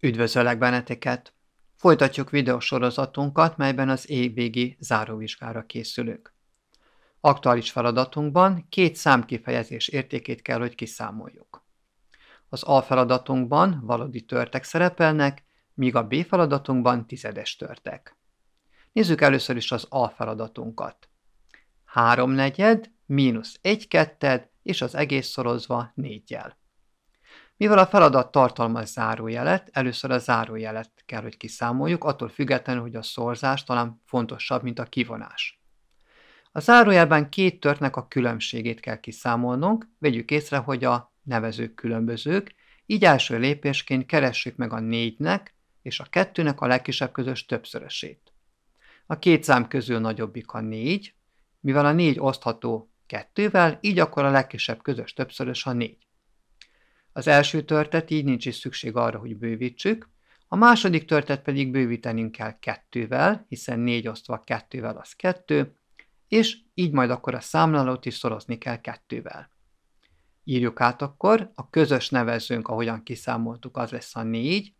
Üdvözöllek benneteket! Folytatjuk videósorozatunkat, melyben az évvégi záróvizsgára készülünk. Aktuális feladatunkban két számkifejezés értékét kell, hogy kiszámoljuk. Az A feladatunkban valódi törtek szerepelnek, míg a B feladatunkban tizedes törtek. Nézzük először is az A feladatunkat. 3 negyed, mínusz 1 ketted, és az egész szorozva 4-jel. Mivel a feladat tartalmaz zárójelet, először a zárójelet kell, hogy kiszámoljuk, attól függetlenül, hogy a szorzás talán fontosabb, mint a kivonás. A zárójelben két törtnek a különbségét kell kiszámolnunk, vegyük észre, hogy a nevezők különbözők, így első lépésként keressük meg a négynek és a kettőnek a legkisebb közös többszörösét. A két szám közül nagyobbik a négy, mivel a négy osztható kettővel, így akkor a legkisebb közös többszörös a négy. Az első törtet így nincs is szükség arra, hogy bővítsük, a második törtet pedig bővítenünk kell kettővel, hiszen 4 osztva kettővel az kettő, és így majd akkor a számlálót is szorozni kell kettővel. Írjuk át akkor, a közös nevezőnk, ahogyan kiszámoltuk, az lesz a 4,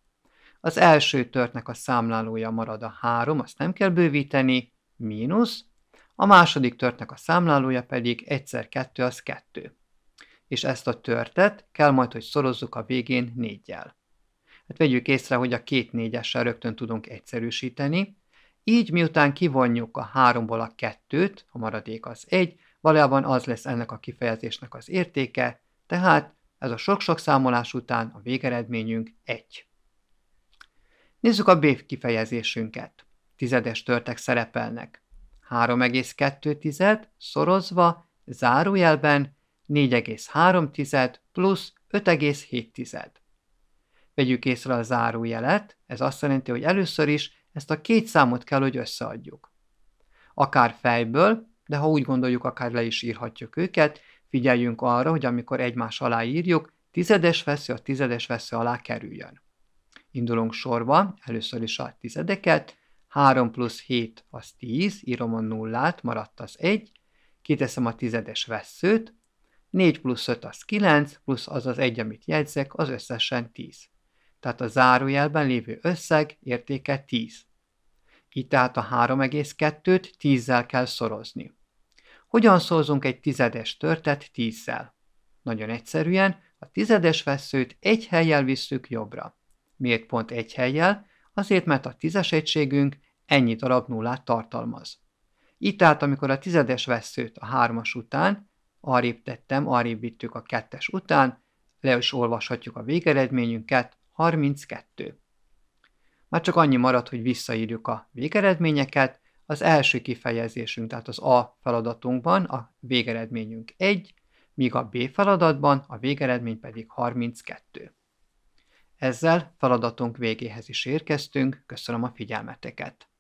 az első törtnek a számlálója marad a 3, azt nem kell bővíteni, mínusz, a második törtnek a számlálója pedig egyszer 2 az 2 és ezt a törtet kell majd, hogy szorozzuk a végén négyel. Hát vegyük észre, hogy a két négyessel rögtön tudunk egyszerűsíteni, így miután kivonjuk a háromból a kettőt, a maradék az egy, valójában az lesz ennek a kifejezésnek az értéke, tehát ez a sok-sok számolás után a végeredményünk egy. Nézzük a B kifejezésünket. Tizedes törtek szerepelnek. 3,2 tized szorozva zárójelben 4,3 plusz 5,7. Vegyük észre a zárójelet, ez azt jelenti, hogy először is ezt a két számot kell, hogy összeadjuk. Akár fejből, de ha úgy gondoljuk, akár le is írhatjuk őket, figyeljünk arra, hogy amikor egymás alá írjuk, tizedes vesző a tizedes vesző alá kerüljön. Indulunk sorba, először is a tizedeket, 3 plusz 7 az 10, írom a nullát, maradt az 1, kiteszem a tizedes veszőt, 4 plusz 5 az 9, plusz az az 1, amit jegyzek, az összesen 10. Tehát a zárójelben lévő összeg értéke 10. Itt tehát a 3,2-t 10-zel kell szorozni. Hogyan szorozunk egy tizedes törtet 10 zel Nagyon egyszerűen, a tizedes veszőt egy helyjel visszük jobbra. Miért pont egy helyjel? Azért, mert a tízes egységünk ennyi darab nullát tartalmaz. Így tehát, amikor a tizedes veszőt a hármas után arrébb tettem, arrébb vittük a kettes után, le is olvashatjuk a végeredményünket, 32. Már csak annyi marad, hogy visszaírjuk a végeredményeket, az első kifejezésünk, tehát az A feladatunkban a végeredményünk 1, míg a B feladatban a végeredmény pedig 32. Ezzel feladatunk végéhez is érkeztünk, köszönöm a figyelmeteket!